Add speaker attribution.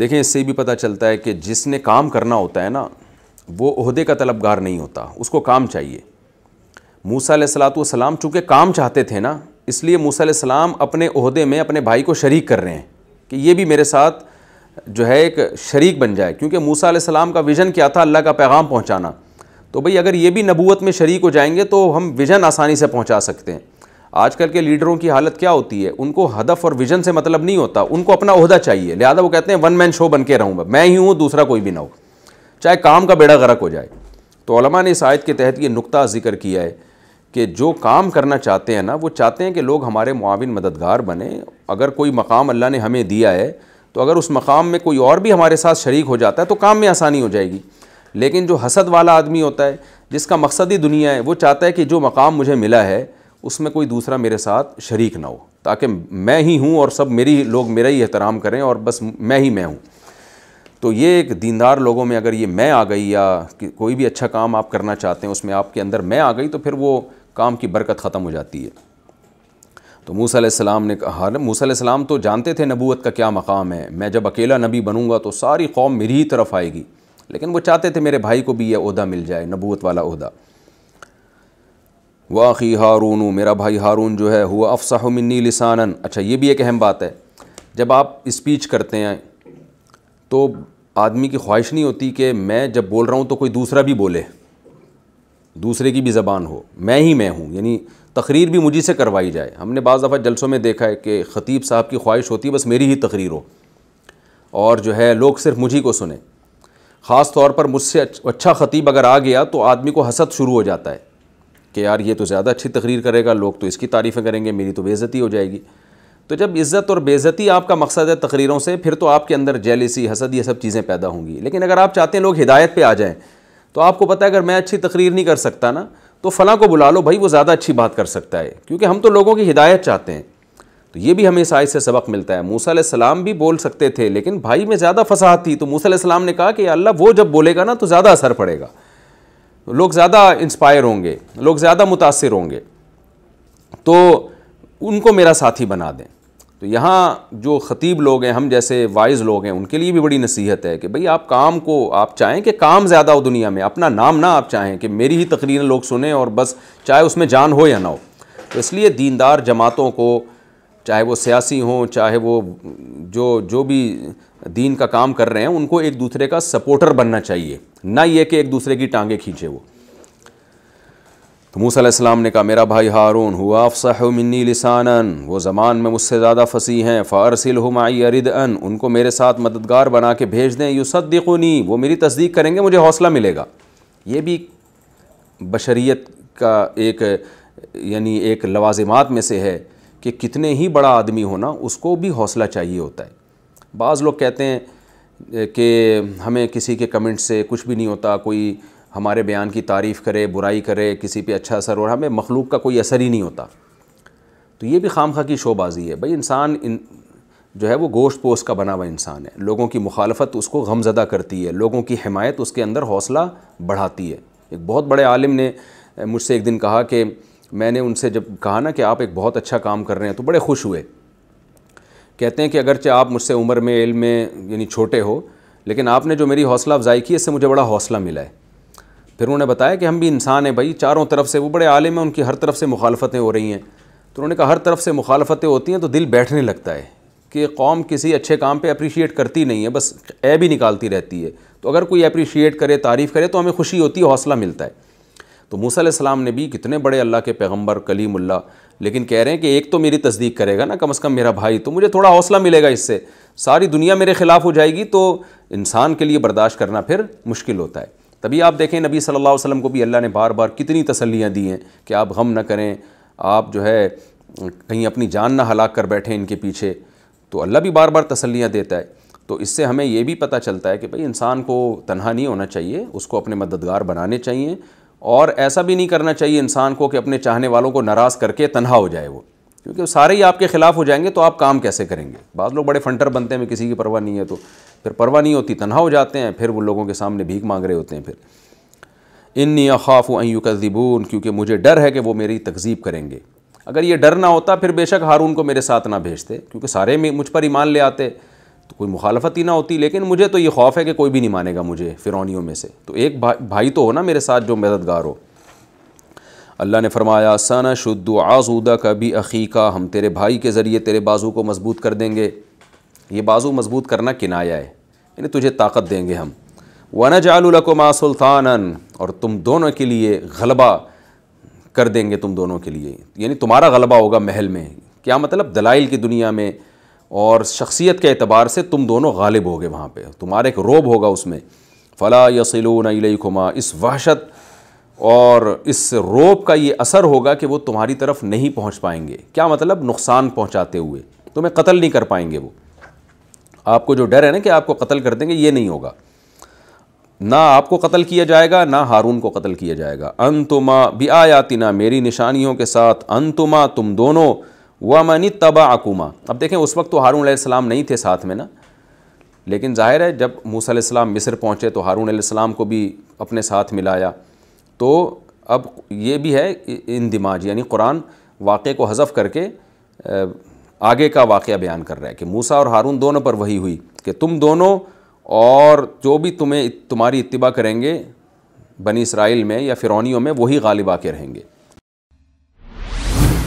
Speaker 1: देखें इससे भी पता चलता है कि जिसने काम करना होता है ना वो अहदे का तलबगार नहीं होता उसको काम चाहिए मूसा सलाम चूँकि काम चाहते थे ना इसलिए मूसा सलाम अपने अहदे में अपने भाई को शरीक कर रहे हैं कि ये भी मेरे साथ जो है एक शरीक बन जाए क्योंकि मूसा सलाम का विज़न क्या था अल्लाह का पैगाम पहुँचाना तो भाई अगर ये भी नबूत में शरीक हो जाएंगे तो हम विज़न आसानी से पहुँचा सकते हैं आजकल के लीडरों की हालत क्या होती है उनको हदफ और विजन से मतलब नहीं होता उनको अपना अहदा चाहिए लिहाजा वो कहते हैं वन मैन शो बन के रहूँगा मैं ही हूँ दूसरा कोई भी ना हो चाहे काम का बेड़ा गर्क हो जाए तो ने इस आयत के तहत ये नुकता जिक्र किया है कि जो काम करना चाहते हैं ना वो चाहते हैं कि लोग हमारे मुआविन मददगार बने अगर कोई मकाम अल्लाह ने हमें दिया है तो अगर उस मकाम में कोई और भी हमारे साथ शरीक हो जाता है तो काम में आसानी हो जाएगी लेकिन जो हसद वाला आदमी होता है जिसका मकसद ही दुनिया है वो चाहता है कि जो मकाम मुझे मिला है उसमें कोई दूसरा मेरे साथ शरीक ना हो ताकि मैं ही हूँ और सब मेरी लोग मेरा ही एहतराम करें और बस मैं ही मैं हूँ तो ये एक दीनदार लोगों में अगर ये मैं आ गई या कोई भी अच्छा काम आप करना चाहते हैं उसमें आपके अंदर मैं आ गई तो फिर वो काम की बरकत ख़त्म हो जाती है तो मूसा सलाम ने कहा मूसा सलाम तो जानते थे नबूत का क्या मकाम है मैं जब अकेला नबी बनूँगा तो सारी कौम मेरी ही तरफ आएगी लेकिन वो चाहते थे मेरे भाई को भी यह अहदा मिल जाए नबूत वाला अहदा वाक़ी हारून मेरा भाई हारून जो है हुआ अफसाह मिन्नी लिसानन अच्छा ये भी एक अहम बात है जब आप इस्पीच करते हैं तो आदमी की ख्वाहिश नहीं होती कि मैं जब बोल रहा हूँ तो कोई दूसरा भी बोले दूसरे की भी ज़बान हो मैं ही मैं हूँ यानी तकरीर भी मुझी से करवाई जाए हमने बज़ दफ़ा जलसों में देखा है कि ख़तीब साहब की ख्वाहिश होती है बस मेरी ही तकरीर हो और जो है लोग सिर्फ मुझी को सुने ख़ास तौर पर मुझसे अच्छा ख़तीब अगर आ गया तो आदमी को हसद शुरू हो जाता है कि यार ये तो ज़्यादा अच्छी तकरीर करेगा लोग तो इसकी तारीफ़ें करेंगे मेरी तो बेज़ती हो जाएगी तो जब इज़्ज़त और बेज़ती आपका मकसद है तकरीरों से फिर तो आपके अंदर जेलिसी हसद ये सब चीज़ें पैदा होंगी लेकिन अगर आप चाहते हैं लोग हिदायत पर आ जाएँ तो आपको पता है अगर मैं अच्छी तकरीर नहीं कर सकता ना तो फ़लाँ को बुला लो भाई वो ज़्यादा अच्छी बात कर सकता है क्योंकि हम तो लोगों की हिदायत चाहते हैं तो ये भी हमें साइज से सबक मिलता है मूसा सलाम भी बोल सकते थे लेकिन भाई में ज़्यादा फसाद थी तो मूसा सलाम ने कहा कि अल्लाह वो जब बोलेगा ना तो ज़्यादा असर पड़ेगा लोग ज़्यादा इंस्पायर होंगे लोग ज़्यादा मुतासर होंगे तो उनको मेरा साथी बना दें तो यहाँ जो ख़तीब लोग हैं हम जैसे वाइज लोग हैं उनके लिए भी बड़ी नसीहत है कि भाई आप काम को आप चाहें कि काम ज़्यादा हो दुनिया में अपना नाम ना आप चाहें कि मेरी ही तकरीर लोग सुने और बस चाहे उसमें जान हो या ना हो तो इसलिए दीनदार जमातों को चाहे वो सियासी हों चाहे वो जो जो भी दीन का काम कर रहे हैं उनको एक दूसरे का सपोर्टर बनना चाहिए ना ये कि एक दूसरे की टांगे खींचे वो तो मूसम ने कहा मेरा भाई हारून हुआ अफसह मिन्नी लिसानन वो ज़मान में मुझसे ज़्यादा फंसी हैं फ़ारसिल हमाई अरिद अन उनको मेरे साथ मददगार बना के भेज दें युसदनी वो मेरी तस्दीक करेंगे मुझे हौसला मिलेगा ये भी बशरीत का एक यानी एक लवाजमात में से है कि कितने ही बड़ा आदमी होना उसको भी हौसला चाहिए होता है बाज़ लोग कहते हैं कि हमें किसी के कमेंट से कुछ भी नहीं होता कोई हमारे बयान की तारीफ़ करे बुराई करे किसी पे अच्छा असर हो हमें मखलूक का कोई असर ही नहीं होता तो ये भी खाम की शोबाजी है भाई इंसान इन जो है वो गोश्त पोस्ट का बना हुआ इंसान है लोगों की मुखालफत उसको गमजदा करती है लोगों की हमायत उसके अंदर हौसला बढ़ाती है एक बहुत बड़े आलिम ने मुझसे एक दिन कहा कि मैंने उनसे जब कहा ना कि आप एक बहुत अच्छा काम कर रहे हैं तो बड़े खुश हुए कहते हैं कि अगरचे आप मुझसे उम्र में इल में यानी छोटे हो लेकिन आपने जो मेरी हौसला अफजाई की इससे मुझे बड़ा हौसला मिला है फिर उन्होंने बताया कि हम भी इंसान हैं भाई चारों तरफ से वो बड़े आलिम हैं उनकी हर तरफ से मुखालफतें हो रही हैं तो उन्होंने कहा हर तरफ से मुखालफतें होती हैं तो दिल बैठने लगता है कि कौम किसी अच्छे काम पर अप्रीशिएट करती नहीं है बस ऐ भी निकालती रहती है तो अगर कोई अप्रिशिएट करे तारीफ़ करे तो हमें खुशी होती है हौसला मिलता है तो मूसा सलाम ने भी कितने बड़े अल्लाह के पैगम्बर कलीमुल्ला लेकिन कह रहे हैं कि एक तो मेरी तस्दीक करेगा ना कम अज़ कम मेरा भाई तो मुझे थोड़ा हौसला मिलेगा इससे सारी दुनिया मेरे ख़िलाफ़ हो जाएगी तो इंसान के लिए बर्दाश्त करना फिर मुश्किल होता है तभी आप देखें नबी सल्लल्लाहु अलैहि वसल्लम को भी अल्लाह ने बार बार कितनी तसल्लियाँ दी हैं कि आप गम ना करें आप जो है कहीं अपनी जान ना हलाक कर बैठें इनके पीछे तो अल्लाह भी बार बार तसल्लियाँ देता है तो इससे हमें ये भी पता चलता है कि भाई इंसान को तनहा नहीं होना चाहिए उसको अपने मददगार बनाने चाहिए और ऐसा भी नहीं करना चाहिए इंसान को कि अपने चाहने वालों को नाराज़ करके तनहा हो जाए वो क्योंकि सारे ही आपके ख़िलाफ़ हो जाएंगे तो आप काम कैसे करेंगे बाद लोग बड़े फंटर बनते हैं किसी की परवाह नहीं है तो फिर परवाह नहीं होती तनहा हो जाते हैं फिर वो लोगों के सामने भीख मांग रहे होते हैं फिर इन्नी अखाफ अयुकदिबून क्योंकि मुझे डर है कि वो मेरी तकजीब करेंगे अगर ये डर ना होता फिर बेशक हारून को मेरे साथ ना भेजते क्योंकि सारे मुझ पर ईमान ले आते तो कोई मुखालफत ही ना होती लेकिन मुझे तो ये खौफ है कि कोई भी नहीं मानेगा मुझे फ़िरौनियों में से तो एक भा, भाई तो हो ना मेरे साथ जो मददगार हो अल्लाह ने फरमाया सना शुद्ध आजूदा का भी हम तेरे भाई के ज़रिए तेरे बाजू को मजबूत कर देंगे ये बाजू मजबूत करना किनाया है यानी तुझे ताकत देंगे हम वन जालकुमा सुल्तान और तुम दोनों के लिए गलबा कर देंगे तुम दोनों के लिए यानी तुम्हारा गलबा होगा महल में क्या मतलब दलाइल की दुनिया में और शख्सियत के अतबार से तुम दोनों गालिब होगे वहाँ पर तुम्हारे एक रोब होगा उसमें फ़ला नई खुमा इस वहशत और इस रोब का ये असर होगा कि वो तुम्हारी तरफ नहीं पहुँच पाएंगे क्या मतलब नुकसान पहुँचाते हुए तुम्हें कत्ल नहीं कर पाएंगे वो आपको जो डर है ना कि आपको कत्ल कर देंगे ये नहीं होगा ना आपको कत्ल किया जाएगा ना हारून को कत्ल किया जाएगा आयाती ना मेरी निशानियों के साथ तुमा तुम दोनों मनी तबा अकुमा अब देखें उस वक्त तो हारून सलाम नहीं थे साथ में ना लेकिन जाहिर है जब मूसा सलाम मिस्र पहुँचे तो हारून सलाम को भी अपने साथ मिलाया तो अब ये भी है इन दिमाज यानी कुरान वाक़े को हज़फ करके आगे का वाक़ बयान कर रहा है कि मूसा और हारून दोनों पर वही हुई कि तुम दोनों और जो भी तुम्हें तुम्हारी इतबा करेंगे बनी इसराइल में या फ़िरौनियों में वही गालिब आके रहेंगे